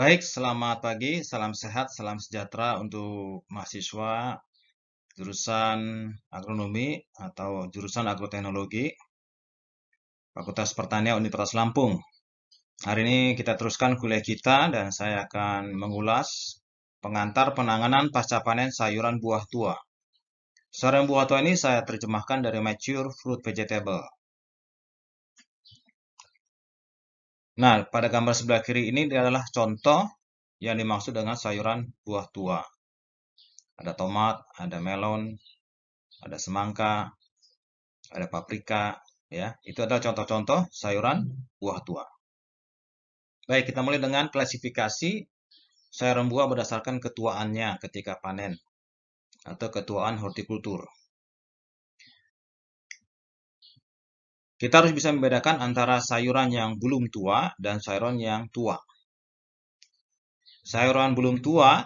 Baik, selamat pagi, salam sehat, salam sejahtera untuk mahasiswa jurusan agronomi atau jurusan agroteknologi Fakultas Pertanian Universitas Lampung. Hari ini kita teruskan kuliah kita dan saya akan mengulas pengantar penanganan pasca panen sayuran buah tua. Sayuran buah tua ini saya terjemahkan dari mature fruit vegetable. Nah, pada gambar sebelah kiri ini adalah contoh yang dimaksud dengan sayuran buah tua. Ada tomat, ada melon, ada semangka, ada paprika, ya. Itu adalah contoh-contoh sayuran buah tua. Baik, kita mulai dengan klasifikasi sayuran buah berdasarkan ketuaannya ketika panen atau ketuaan hortikultur. Kita harus bisa membedakan antara sayuran yang belum tua dan sayuran yang tua. Sayuran belum tua,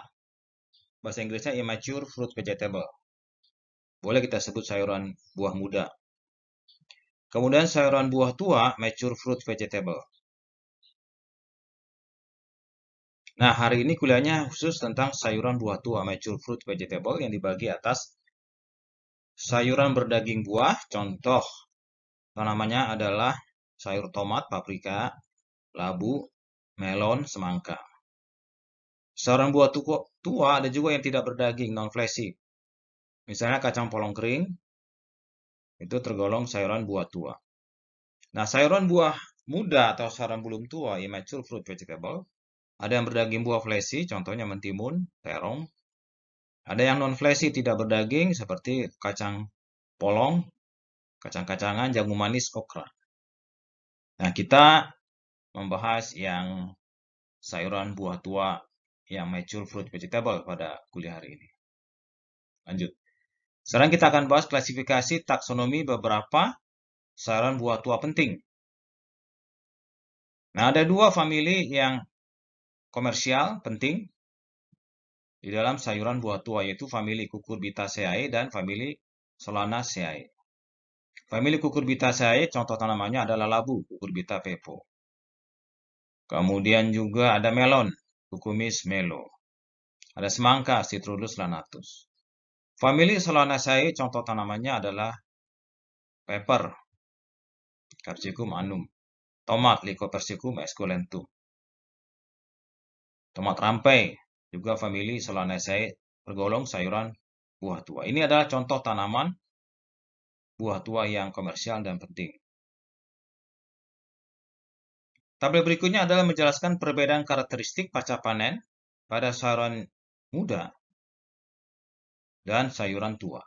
bahasa Inggrisnya immature fruit vegetable. Boleh kita sebut sayuran buah muda. Kemudian sayuran buah tua, mature fruit vegetable. Nah, hari ini kuliahnya khusus tentang sayuran buah tua, mature fruit vegetable yang dibagi atas sayuran berdaging buah, contoh Tanamannya adalah sayur tomat, paprika, labu, melon, semangka. Seorang buah tua ada juga yang tidak berdaging, non-fleshy. Misalnya kacang polong kering, itu tergolong sayuran buah tua. Nah, sayuran buah muda atau sayuran belum tua, immature fruit vegetable, ada yang berdaging buah fleshy, contohnya mentimun, terong. Ada yang non-fleshy tidak berdaging, seperti kacang polong, kacang-kacangan, jamu manis, okra. Nah, kita membahas yang sayuran buah tua yang mature fruit vegetable pada kuliah hari ini. Lanjut. Sekarang kita akan bahas klasifikasi taksonomi beberapa sayuran buah tua penting. Nah, ada dua famili yang komersial penting di dalam sayuran buah tua yaitu famili Cucurbitaceae dan famili Solanaceae. Famili kukurbita saya contoh tanamannya adalah labu, kukurbita pepo. Kemudian juga ada melon, kukumis melo. Ada semangka, citrulus lanatus. Famili saya, contoh tanamannya adalah pepper, capsicum annum. Tomat, lycopersicum esculentum. Tomat rampai, juga famili saya, tergolong sayuran buah tua. Ini adalah contoh tanaman buah tua yang komersial dan penting. Tabel berikutnya adalah menjelaskan perbedaan karakteristik pasca panen pada sayuran muda dan sayuran tua.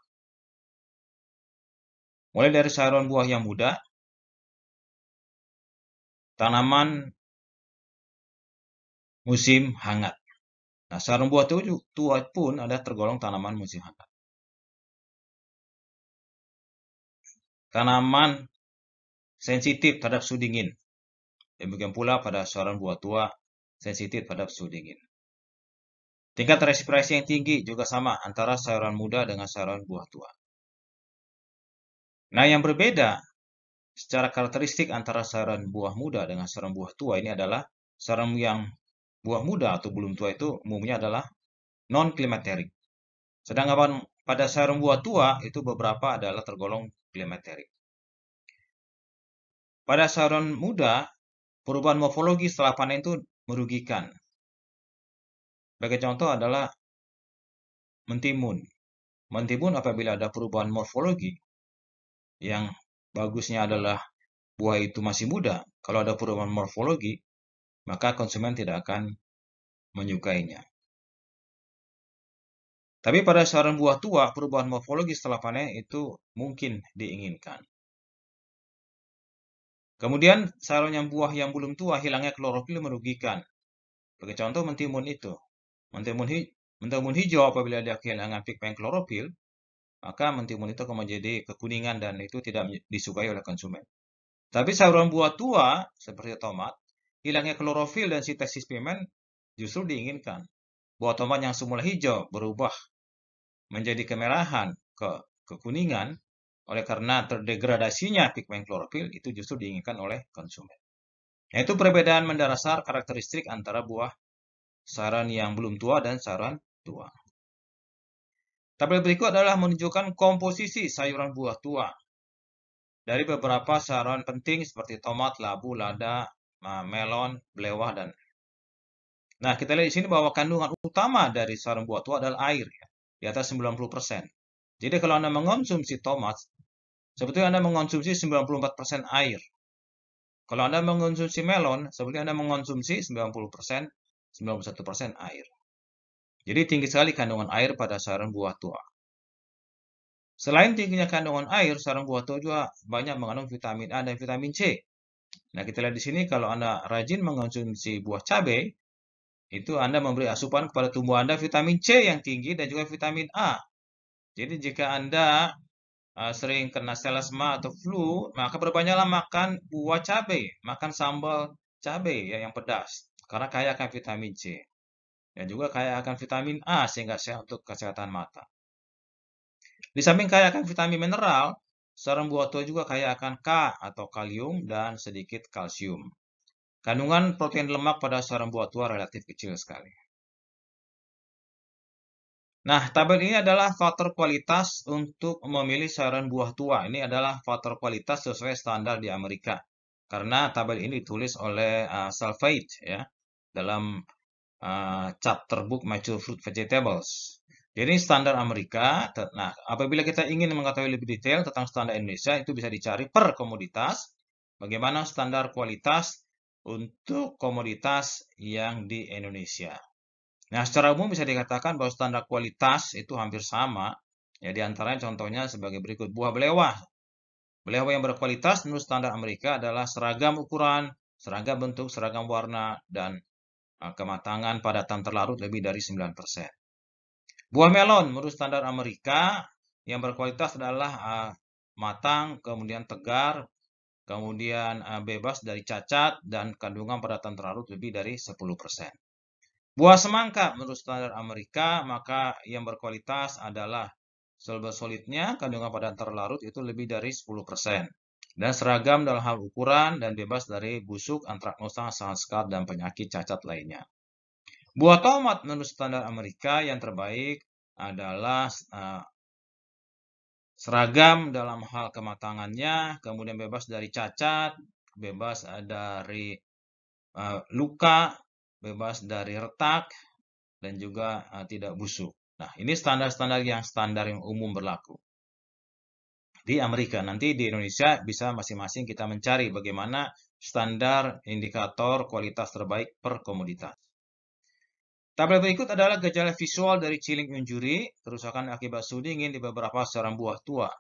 Mulai dari sayuran buah yang muda, tanaman musim hangat. Nah, sayuran buah tua pun ada tergolong tanaman musim hangat. tanaman sensitif terhadap suhu dingin. Demikian pula pada seorang buah tua sensitif terhadap suhu dingin. Tingkat respirasi yang tinggi juga sama antara sayuran muda dengan sayuran buah tua. Nah, yang berbeda secara karakteristik antara sayuran buah muda dengan sayuran buah tua ini adalah sayuran yang buah muda atau belum tua itu umumnya adalah non klimaterik. Sedangkan pada sayuran buah tua itu beberapa adalah tergolong klimakterik. Pada saluran muda, perubahan morfologi setelah panen itu merugikan. Sebagai contoh adalah mentimun. Mentimun apabila ada perubahan morfologi yang bagusnya adalah buah itu masih muda, kalau ada perubahan morfologi, maka konsumen tidak akan menyukainya. Tapi pada seorang buah tua, perubahan morfologi setelah panen itu mungkin diinginkan. Kemudian sarang yang buah yang belum tua hilangnya klorofil merugikan. Bagi contoh mentimun itu. Mentimun, hij mentimun hijau apabila dia kehilangan pigmen klorofil, maka mentimun itu akan menjadi kekuningan dan itu tidak disukai oleh konsumen. Tapi saluran buah tua seperti tomat, hilangnya klorofil dan sintesis pigmen justru diinginkan. Buah tomat yang semula hijau berubah menjadi kemerahan, ke kekuningan, oleh karena terdegradasinya pigmen klorofil itu justru diinginkan oleh konsumen. Nah, itu perbedaan mendasar karakteristik antara buah saran yang belum tua dan saran tua. Tabel berikut adalah menunjukkan komposisi sayuran buah tua. Dari beberapa saran penting seperti tomat, labu, lada, melon, belewah, dan... Nah, kita lihat di sini bahwa kandungan utama dari saran buah tua adalah air. Ya di atas 90%. Jadi kalau Anda mengonsumsi tomat, sebetulnya Anda mengonsumsi 94% air. Kalau Anda mengonsumsi melon, sebetulnya Anda mengonsumsi 90%, 91% air. Jadi tinggi sekali kandungan air pada sarang buah tua. Selain tingginya kandungan air, sarang buah tua juga banyak mengandung vitamin A dan vitamin C. Nah, kita lihat di sini kalau Anda rajin mengonsumsi buah cabai, itu Anda memberi asupan kepada tubuh Anda vitamin C yang tinggi dan juga vitamin A. Jadi jika Anda e, sering kena selasma atau flu, maka berbanyaklah makan buah cabai, makan sambal cabai ya yang pedas karena kaya akan vitamin C. Dan juga kaya akan vitamin A sehingga sehat untuk kesehatan mata. Di samping kaya akan vitamin mineral, sarang buah tua juga kaya akan K atau kalium dan sedikit kalsium. Kandungan protein lemak pada seorang buah tua relatif kecil sekali. Nah, tabel ini adalah faktor kualitas untuk memilih seorang buah tua. Ini adalah faktor kualitas sesuai standar di Amerika. Karena tabel ini ditulis oleh uh, ya dalam uh, chapter book Mature Fruit Vegetables. Jadi standar Amerika, nah apabila kita ingin mengetahui lebih detail tentang standar Indonesia itu bisa dicari per komoditas, bagaimana standar kualitas untuk komoditas yang di Indonesia. Nah, secara umum bisa dikatakan bahwa standar kualitas itu hampir sama. Ya, di antaranya contohnya sebagai berikut. Buah belewah. Belewah yang berkualitas menurut standar Amerika adalah seragam ukuran, seragam bentuk, seragam warna, dan e, kematangan padatan terlarut lebih dari 9%. Buah melon menurut standar Amerika yang berkualitas adalah e, matang, kemudian tegar, kemudian eh, bebas dari cacat, dan kandungan padatan terlarut lebih dari 10%. Buah semangka menurut standar Amerika, maka yang berkualitas adalah selba solidnya kandungan padatan terlarut itu lebih dari 10%. Dan seragam dalam hal ukuran dan bebas dari busuk, antraknosa, sanskat, dan penyakit cacat lainnya. Buah tomat menurut standar Amerika yang terbaik adalah eh, seragam dalam hal kematangannya, kemudian bebas dari cacat, bebas dari uh, luka, bebas dari retak, dan juga uh, tidak busuk. Nah, ini standar-standar yang standar yang umum berlaku di Amerika. Nanti di Indonesia bisa masing-masing kita mencari bagaimana standar indikator kualitas terbaik per komoditas. Tabel berikut adalah gejala visual dari chilling injury, kerusakan akibat suhu dingin di beberapa sarang buah tua.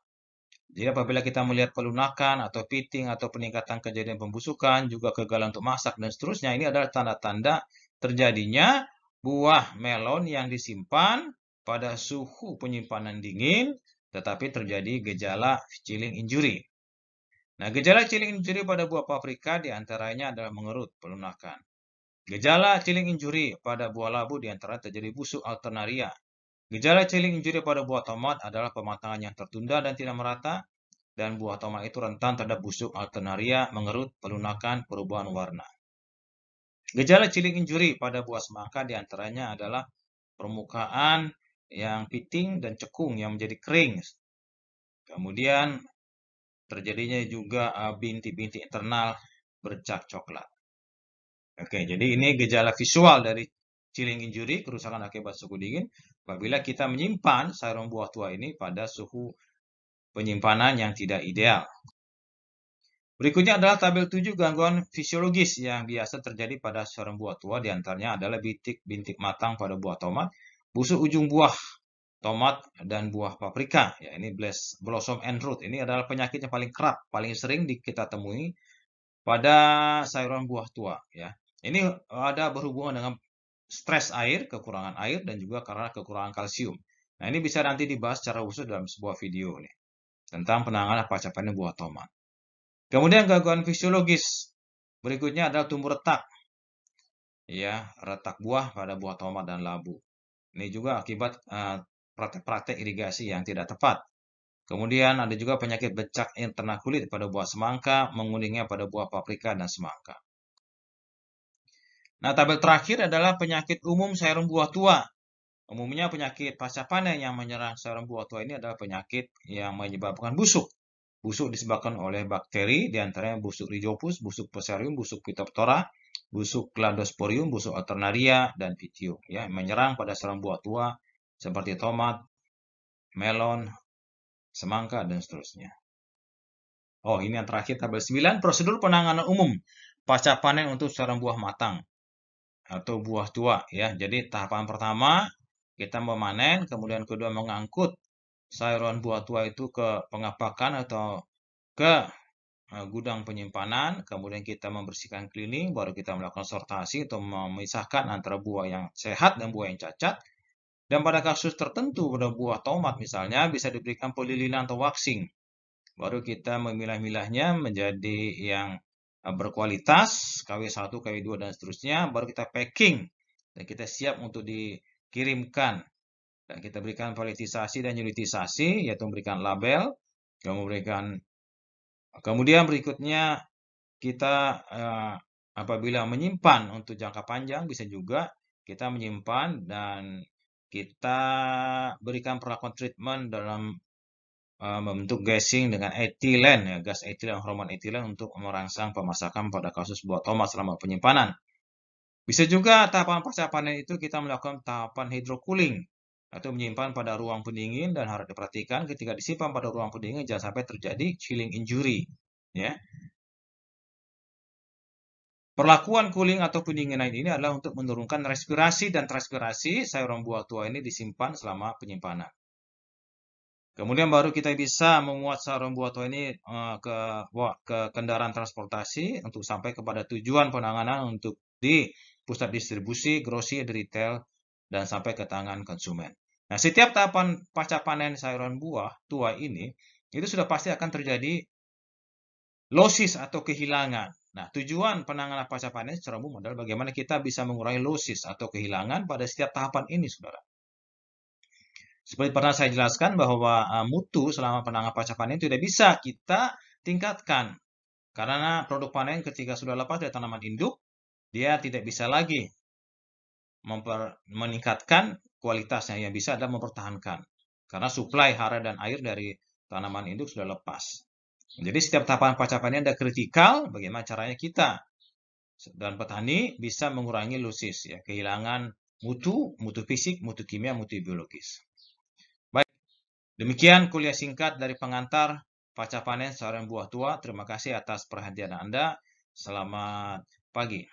Jadi apabila kita melihat pelunakan atau pitting atau peningkatan kejadian pembusukan, juga kegagalan untuk masak dan seterusnya, ini adalah tanda-tanda terjadinya buah melon yang disimpan pada suhu penyimpanan dingin, tetapi terjadi gejala chilling injury. Nah, gejala chilling injury pada buah paprika diantaranya adalah mengerut, pelunakan. Gejala chilling injury pada buah labu diantara terjadi busuk alternaria. Gejala chilling injury pada buah tomat adalah pematangan yang tertunda dan tidak merata, dan buah tomat itu rentan terhadap busuk alternaria, mengerut, pelunakan, perubahan warna. Gejala chilling injury pada buah semangka diantaranya adalah permukaan yang piting dan cekung yang menjadi kering. Kemudian terjadinya juga binti-binti internal bercak coklat. Oke, jadi ini gejala visual dari chilling injury, kerusakan akibat suhu dingin, apabila kita menyimpan sayuran buah tua ini pada suhu penyimpanan yang tidak ideal. Berikutnya adalah tabel 7 gangguan fisiologis yang biasa terjadi pada sayuran buah tua. Di antaranya adalah bintik-bintik matang pada buah tomat, busuk ujung buah tomat, dan buah paprika. Ya, ini blossom and root. Ini adalah penyakit yang paling kerap, paling sering kita temui pada sayuran buah tua. Ya. Ini eh, ada berhubungan dengan stres air, kekurangan air, dan juga karena kekurangan kalsium. Nah, ini bisa nanti dibahas secara khusus dalam sebuah video nih, tentang penanganan pacapannya buah tomat. Kemudian gangguan fisiologis. Berikutnya adalah tumbuh retak. Ya, retak buah pada buah tomat dan labu. Ini juga akibat eh, praktek-praktek uh, irigasi yang tidak tepat. Kemudian ada juga penyakit becak internal kulit pada buah semangka, menguningnya pada buah paprika dan semangka. Nah, tabel terakhir adalah penyakit umum serum buah tua. Umumnya penyakit pasca panen yang menyerang serum buah tua ini adalah penyakit yang menyebabkan busuk. Busuk disebabkan oleh bakteri, diantaranya busuk Rhizopus, busuk peserium, busuk Phytophthora, busuk Cladosporium, busuk Alternaria, dan pitio. Ya, menyerang pada serum buah tua seperti tomat, melon, semangka, dan seterusnya. Oh, ini yang terakhir tabel 9, prosedur penanganan umum pasca panen untuk serum buah matang atau buah tua ya. Jadi tahapan pertama kita memanen, kemudian kedua mengangkut sayuran buah tua itu ke pengapakan atau ke e, gudang penyimpanan, kemudian kita membersihkan cleaning, baru kita melakukan sortasi atau memisahkan antara buah yang sehat dan buah yang cacat. Dan pada kasus tertentu, pada buah tomat misalnya, bisa diberikan pelilinan atau waxing. Baru kita memilah-milahnya menjadi yang Eh, berkualitas, KW1, KW2, dan seterusnya, baru kita packing dan kita siap untuk dikirimkan. Dan kita berikan politisasi dan unitisasi, yaitu memberikan label, kemudian memberikan kemudian berikutnya kita eh, apabila menyimpan untuk jangka panjang bisa juga kita menyimpan dan kita berikan perlakuan treatment dalam Uh, membentuk gasing dengan etilen ya gas etilen hormon etilen untuk merangsang pemasakan pada kasus buah tomat selama penyimpanan. Bisa juga tahapan pasca panen itu kita melakukan tahapan hidrocooling atau menyimpan pada ruang pendingin dan harus diperhatikan ketika disimpan pada ruang pendingin jangan sampai terjadi chilling injury ya. Perlakuan cooling atau pendinginan ini adalah untuk menurunkan respirasi dan transpirasi sayuran buah tua ini disimpan selama penyimpanan. Kemudian baru kita bisa memuat sarung buato ini eh, ke ke kendaraan transportasi untuk sampai kepada tujuan penanganan untuk di pusat distribusi, grosir, retail, dan sampai ke tangan konsumen. Nah, setiap tahapan pasca panen sayuran buah tua ini, itu sudah pasti akan terjadi losis atau kehilangan. Nah, tujuan penanganan pasca panen secara umum adalah bagaimana kita bisa mengurangi losis atau kehilangan pada setiap tahapan ini, saudara. Seperti pernah saya jelaskan bahwa eh, mutu selama penanganan pasca panen itu tidak bisa kita tingkatkan. Karena produk panen ketika sudah lepas dari tanaman induk, dia tidak bisa lagi memper, meningkatkan kualitasnya. Yang bisa adalah mempertahankan. Karena suplai hara dan air dari tanaman induk sudah lepas. Jadi setiap tahapan pasca panen ada kritikal, bagaimana caranya kita dan petani bisa mengurangi lusis, ya, kehilangan mutu, mutu fisik, mutu kimia, mutu biologis. Demikian kuliah singkat dari pengantar Paca Panen Seorang Buah Tua. Terima kasih atas perhatian Anda. Selamat pagi.